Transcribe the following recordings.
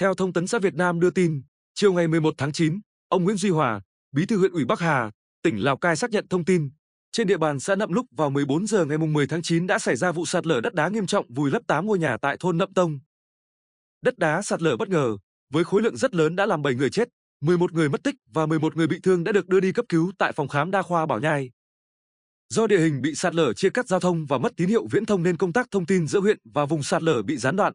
Theo Thông tấn xã Việt Nam đưa tin, chiều ngày 11 tháng 9, ông Nguyễn Duy Hòa, Bí thư huyện ủy Bắc Hà, tỉnh Lào Cai xác nhận thông tin, trên địa bàn xã Nậm Lúc vào 14 giờ ngày 10 tháng 9 đã xảy ra vụ sạt lở đất đá nghiêm trọng vùi lấp 8 ngôi nhà tại thôn Nậm Tông. Đất đá sạt lở bất ngờ, với khối lượng rất lớn đã làm 7 người chết, 11 người mất tích và 11 người bị thương đã được đưa đi cấp cứu tại phòng khám đa khoa Bảo Nhai. Do địa hình bị sạt lở chia cắt giao thông và mất tín hiệu viễn thông nên công tác thông tin giữa huyện và vùng sạt lở bị gián đoạn.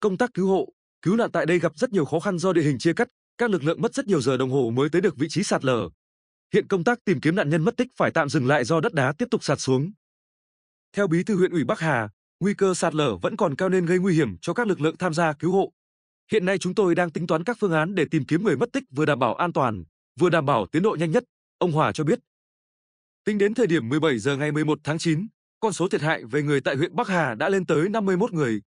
Công tác cứu hộ, Cứu nạn tại đây gặp rất nhiều khó khăn do địa hình chia cắt, các lực lượng mất rất nhiều giờ đồng hồ mới tới được vị trí sạt lở. Hiện công tác tìm kiếm nạn nhân mất tích phải tạm dừng lại do đất đá tiếp tục sạt xuống. Theo bí thư huyện ủy Bắc Hà, nguy cơ sạt lở vẫn còn cao nên gây nguy hiểm cho các lực lượng tham gia cứu hộ. Hiện nay chúng tôi đang tính toán các phương án để tìm kiếm người mất tích vừa đảm bảo an toàn, vừa đảm bảo tiến độ nhanh nhất, ông Hòa cho biết. Tính đến thời điểm 17 giờ ngày 11 tháng 9, con số thiệt hại về người tại huyện Bắc Hà đã lên tới 51 người.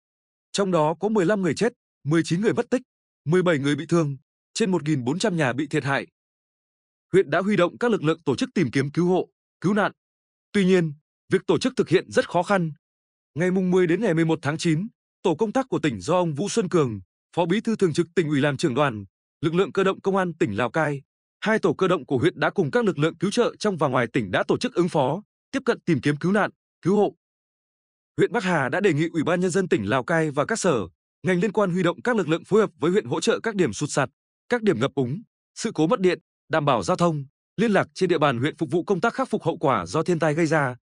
Trong đó có 15 người chết, 19 người mất tích, 17 người bị thương, trên 1.400 nhà bị thiệt hại. Huyện đã huy động các lực lượng tổ chức tìm kiếm cứu hộ, cứu nạn. Tuy nhiên, việc tổ chức thực hiện rất khó khăn. Ngày mùng 10 đến ngày 11 tháng 9, tổ công tác của tỉnh do ông Vũ Xuân Cường, Phó Bí thư Thường trực tỉnh ủy làm trưởng đoàn, lực lượng cơ động công an tỉnh Lào Cai, hai tổ cơ động của huyện đã cùng các lực lượng cứu trợ trong và ngoài tỉnh đã tổ chức ứng phó, tiếp cận tìm kiếm cứu nạn, cứu hộ. Huyện Bắc Hà đã đề nghị Ủy ban nhân dân tỉnh Lào Cai và các sở, ngành liên quan huy động các lực lượng phối hợp với huyện hỗ trợ các điểm sụt sạt, các điểm ngập úng, sự cố mất điện, đảm bảo giao thông, liên lạc trên địa bàn huyện phục vụ công tác khắc phục hậu quả do thiên tai gây ra.